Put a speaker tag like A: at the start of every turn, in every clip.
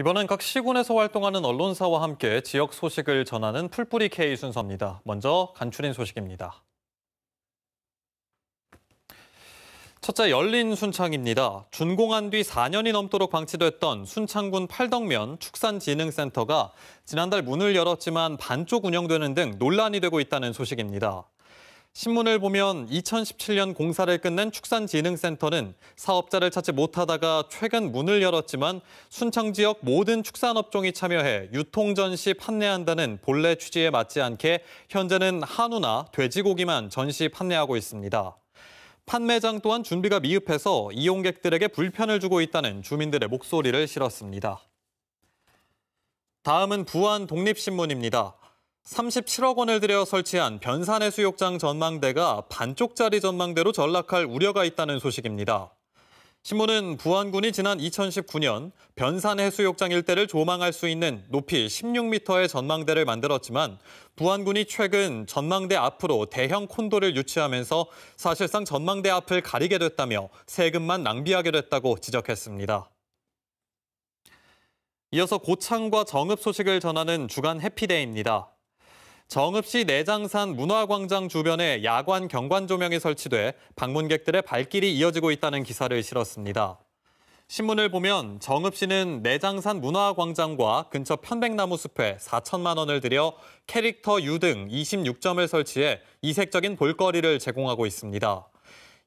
A: 이번엔 각 시군에서 활동하는 언론사와 함께 지역 소식을 전하는 풀뿌리 K 순서입니다. 먼저 간추린 소식입니다. 첫째 열린 순창입니다. 준공한 뒤 4년이 넘도록 방치됐던 순창군 팔덕면 축산진흥센터가 지난달 문을 열었지만 반쪽 운영되는 등 논란이 되고 있다는 소식입니다. 신문을 보면 2017년 공사를 끝낸 축산진흥센터는 사업자를 찾지 못하다가 최근 문을 열었지만 순창 지역 모든 축산업종이 참여해 유통 전시 판매한다는 본래 취지에 맞지 않게 현재는 한우나 돼지고기만 전시 판매하고 있습니다. 판매장 또한 준비가 미흡해서 이용객들에게 불편을 주고 있다는 주민들의 목소리를 실었습니다. 다음은 부안 독립신문입니다. 37억 원을 들여 설치한 변산해 수욕장 전망대가 반쪽짜리 전망대로 전락할 우려가 있다는 소식입니다. 신문은 부안군이 지난 2019년 변산해 수욕장 일대를 조망할 수 있는 높이 16m의 전망대를 만들었지만 부안군이 최근 전망대 앞으로 대형 콘도를 유치하면서 사실상 전망대 앞을 가리게 됐다며 세금만 낭비하게 됐다고 지적했습니다. 이어서 고창과 정읍 소식을 전하는 주간 해피데이입니다. 정읍시 내장산 문화광장 주변에 야관 경관 조명이 설치돼 방문객들의 발길이 이어지고 있다는 기사를 실었습니다. 신문을 보면 정읍시는 내장산 문화광장과 근처 편백나무 숲에 4천만 원을 들여 캐릭터 유등 26점을 설치해 이색적인 볼거리를 제공하고 있습니다.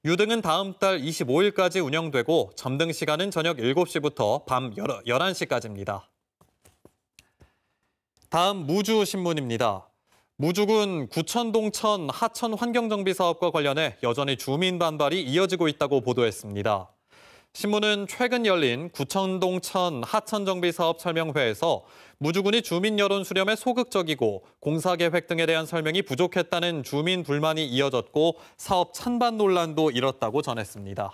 A: 유 등은 다음 달 25일까지 운영되고 점등 시간은 저녁 7시부터 밤 11시까지입니다. 다음 무주신문입니다. 무주군 구천동천 하천 환경정비 사업과 관련해 여전히 주민 반발이 이어지고 있다고 보도했습니다. 신문은 최근 열린 구천동천 하천정비 사업 설명회에서 무주군이 주민 여론 수렴에 소극적이고 공사 계획 등에 대한 설명이 부족했다는 주민 불만이 이어졌고 사업 찬반 논란도 일었다고 전했습니다.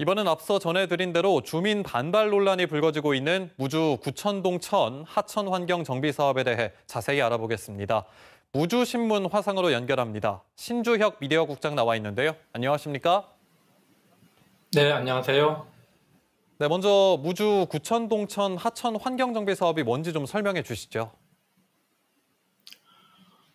A: 이번은 앞서 전해드린 대로 주민 반발 논란이 불거지고 있는 무주 구천동천 하천 환경 정비 사업에 대해 자세히 알아보겠습니다. 무주 신문 화상으로 연결합니다. 신주혁 미디어 국장 나와 있는데요. 안녕하십니까? 네, 안녕하세요. 네, 먼저 무주 구천동천 하천 환경 정비 사업이 뭔지 좀 설명해 주시죠.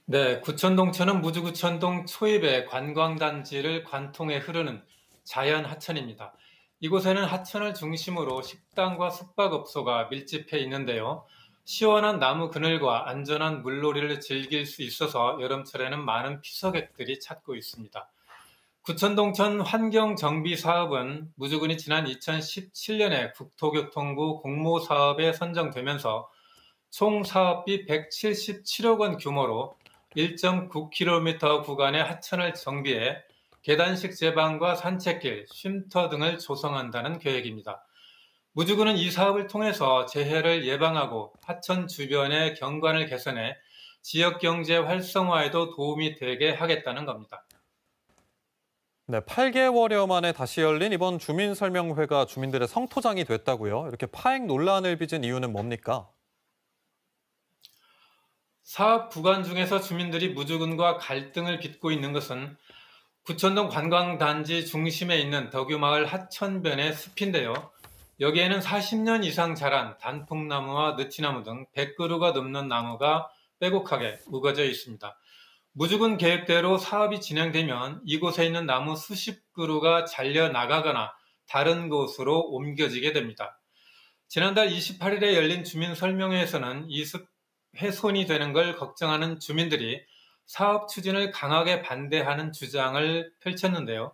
B: 네, 구천동천은 무주구천동 초입의 관광단지를 관통해 흐르는 자연 하천입니다. 이곳에는 하천을 중심으로 식당과 숙박업소가 밀집해 있는데요. 시원한 나무 그늘과 안전한 물놀이를 즐길 수 있어서 여름철에는 많은 피서객들이 찾고 있습니다. 구천동천 환경정비사업은 무주군이 지난 2017년에 국토교통부 공모사업에 선정되면서 총 사업비 177억 원 규모로 1.9km 구간의 하천을 정비해 계단식 제방과 산책길, 쉼터 등을 조성한다는 계획입니다. 무주구는 이 사업을 통해서 재해를 예방하고 하천 주변의 경관을 개선해 지역 경제 활성화에도 도움이 되게 하겠다는 겁니다.
A: 네, 8개월여 만에 다시 열린 이번 주민설명회가 주민들의 성토장이 됐다고요. 이렇게 파행 논란을 빚은 이유는 뭡니까?
B: 사업 구간 중에서 주민들이 무주군과 갈등을 빚고 있는 것은 구천동 관광단지 중심에 있는 덕유마을 하천변의 숲인데요. 여기에는 40년 이상 자란 단풍나무와 느티나무 등 100그루가 넘는 나무가 빼곡하게 우거져 있습니다. 무죽은 계획대로 사업이 진행되면 이곳에 있는 나무 수십 그루가 잘려 나가거나 다른 곳으로 옮겨지게 됩니다. 지난달 28일에 열린 주민 설명회에서는 이 숲 훼손이 되는 걸 걱정하는 주민들이 사업 추진을 강하게 반대하는 주장을 펼쳤는데요.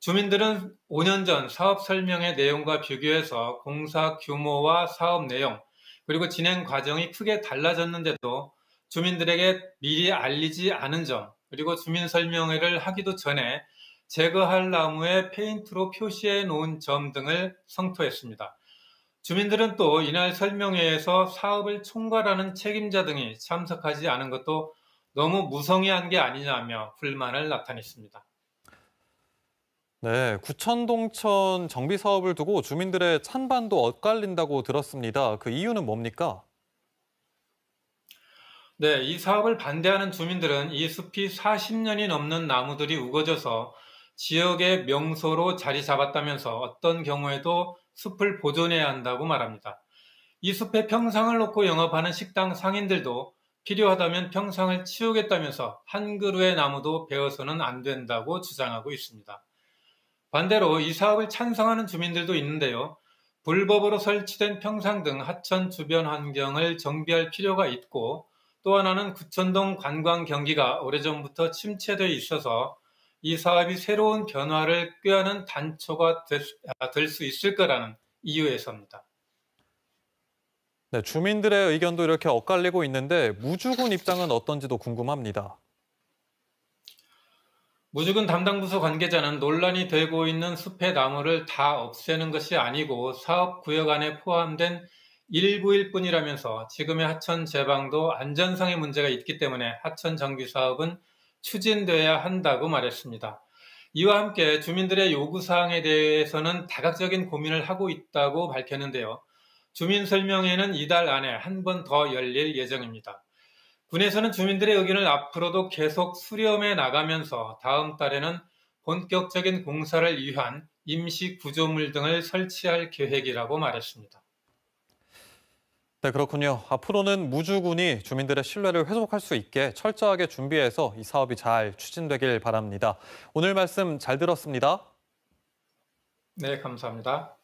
B: 주민들은 5년 전 사업 설명의 내용과 비교해서 공사 규모와 사업 내용, 그리고 진행 과정이 크게 달라졌는데도 주민들에게 미리 알리지 않은 점, 그리고 주민 설명회를 하기도 전에 제거할 나무에 페인트로 표시해 놓은 점 등을 성토했습니다. 주민들은 또 이날 설명회에서 사업을 총괄하는 책임자 등이 참석하지 않은 것도 너무 무성의한 게 아니냐며 불만을 나타냈습니다.
A: 네, 구천동천 정비 사업을 두고 주민들의 찬반도 엇갈린다고 들었습니다. 그 이유는 뭡니까?
B: 네, 이 사업을 반대하는 주민들은 이 숲이 40년이 넘는 나무들이 우거져서 지역의 명소로 자리 잡았다면서 어떤 경우에도 숲을 보존해야 한다고 말합니다. 이 숲에 평상을 놓고 영업하는 식당 상인들도 필요하다면 평상을 치우겠다면서 한 그루의 나무도 베어서는 안 된다고 주장하고 있습니다. 반대로 이 사업을 찬성하는 주민들도 있는데요. 불법으로 설치된 평상 등 하천 주변 환경을 정비할 필요가 있고 또 하나는 구천동 관광 경기가 오래전부터 침체되어 있어서 이 사업이 새로운 변화를 꾀하는 단초가 될수 아, 있을 거라는 이유에서입니다.
A: 네, 주민들의 의견도 이렇게 엇갈리고 있는데 무주군 입장은 어떤지도 궁금합니다.
B: 무주군 담당 부서 관계자는 논란이 되고 있는 숲의 나무를 다 없애는 것이 아니고 사업 구역 안에 포함된 일부일 뿐이라면서 지금의 하천 재방도 안전성의 문제가 있기 때문에 하천 정비 사업은 추진돼야 한다고 말했습니다. 이와 함께 주민들의 요구 사항에 대해서는 다각적인 고민을 하고 있다고 밝혔는데요. 주민설명회는 이달 안에 한 번 더 열릴 예정입니다. 군에서는 주민들의 의견을 앞으로도 계속 수렴해 나가면서 다음 달에는 본격적인 공사를 위한 임시 구조물 등을 설치할 계획이라고 말했습니다.
A: 네, 그렇군요. 앞으로는 무주군이 주민들의 신뢰를 회복할 수 있게 철저하게 준비해서 이 사업이 잘 추진되길 바랍니다. 오늘 말씀 잘 들었습니다.
B: 네, 감사합니다.